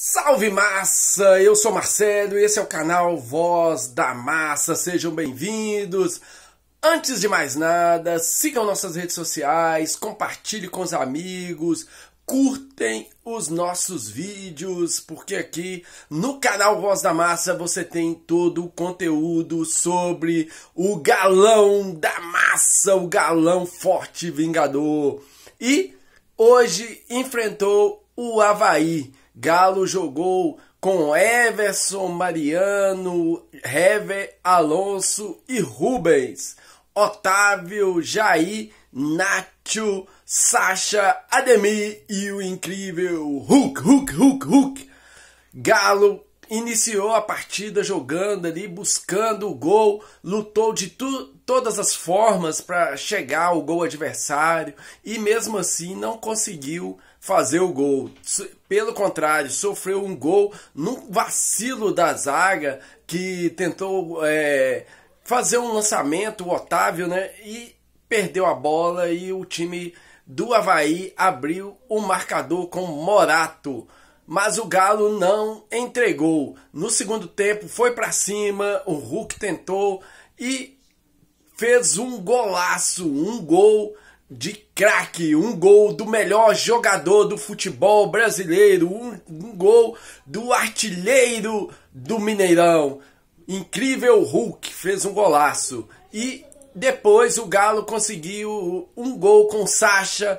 Salve massa! Eu sou Marcelo e esse é o canal Voz da Massa. Sejam bem-vindos. Antes de mais nada, sigam nossas redes sociais, compartilhe com os amigos, curtem os nossos vídeos, porque aqui no canal Voz da Massa você tem todo o conteúdo sobre o galão da massa, o galão forte vingador. E hoje enfrentou o Havaí. Galo jogou com Everson, Mariano, Hever, Alonso e Rubens. Otávio, Jair, Nacho, Sacha, Ademir e o incrível Hulk, Hulk, Hulk, Hulk. Galo iniciou a partida jogando ali, buscando o gol, lutou de tu, todas as formas para chegar ao gol adversário e mesmo assim não conseguiu fazer o gol. Pelo contrário, sofreu um gol num vacilo da zaga que tentou é, fazer um lançamento, o Otávio, né? E perdeu a bola e o time do Havaí abriu o marcador com Morato mas o Galo não entregou. No segundo tempo foi para cima, o Hulk tentou e fez um golaço, um gol de craque, um gol do melhor jogador do futebol brasileiro, um, um gol do artilheiro do Mineirão. Incrível Hulk fez um golaço e depois o Galo conseguiu um gol com Sacha,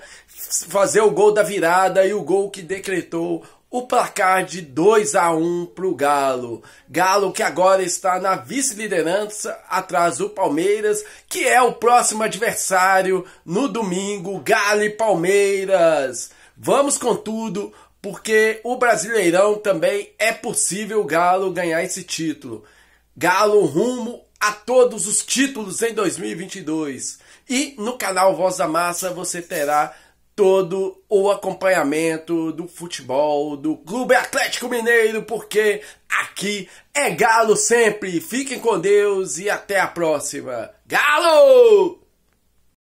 fazer o gol da virada e o gol que decretou o placar de 2 a 1 para o Galo. Galo que agora está na vice-liderança atrás do Palmeiras, que é o próximo adversário no domingo, Galo e Palmeiras. Vamos com tudo, porque o Brasileirão também é possível o Galo ganhar esse título. Galo rumo a todos os títulos em 2022. E no canal Voz da Massa você terá todo o acompanhamento do futebol do Clube Atlético Mineiro, porque aqui é Galo sempre. Fiquem com Deus e até a próxima. Galo!